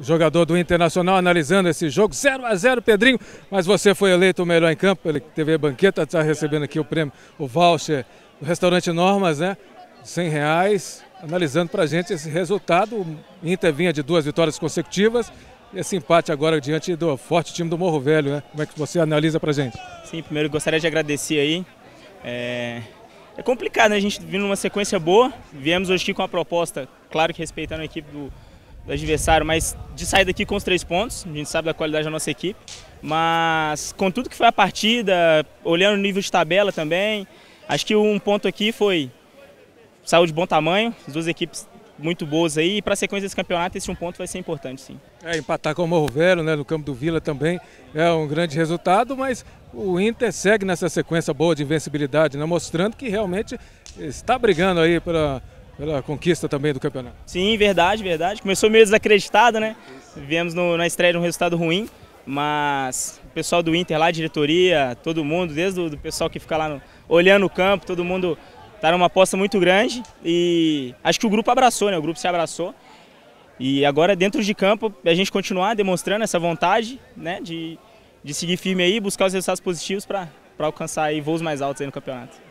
jogador do Internacional, analisando esse jogo. 0 a 0 Pedrinho, mas você foi eleito o melhor em campo pela TV Banqueta, está recebendo aqui o prêmio, o voucher do restaurante Normas, né? 100 reais, analisando para a gente esse resultado. O Inter vinha de duas vitórias consecutivas. e Esse empate agora diante do forte time do Morro Velho, né? Como é que você analisa para a gente? Sim, primeiro gostaria de agradecer aí. É, é complicado, né? A gente vindo numa sequência boa. Viemos hoje aqui com a proposta, claro que respeitando a equipe do, do adversário, mas de sair daqui com os três pontos. A gente sabe da qualidade da nossa equipe. Mas com tudo que foi a partida, olhando o nível de tabela também, acho que um ponto aqui foi saiu de bom tamanho, as duas equipes muito boas aí, e para a sequência desse campeonato esse um ponto vai ser importante sim. É, empatar com o Morro Velho, né, no campo do Vila também é um grande resultado, mas o Inter segue nessa sequência boa de invencibilidade, né, mostrando que realmente está brigando aí para pela conquista também do campeonato. Sim, verdade, verdade. Começou meio desacreditado, né? Viemos na estreia um resultado ruim, mas o pessoal do Inter lá, diretoria, todo mundo, desde o pessoal que fica lá no, olhando o campo, todo mundo está numa aposta muito grande e acho que o grupo abraçou, né? O grupo se abraçou. E agora dentro de campo a gente continuar demonstrando essa vontade, né, de, de seguir firme aí, buscar os resultados positivos para alcançar aí voos mais altos aí no campeonato.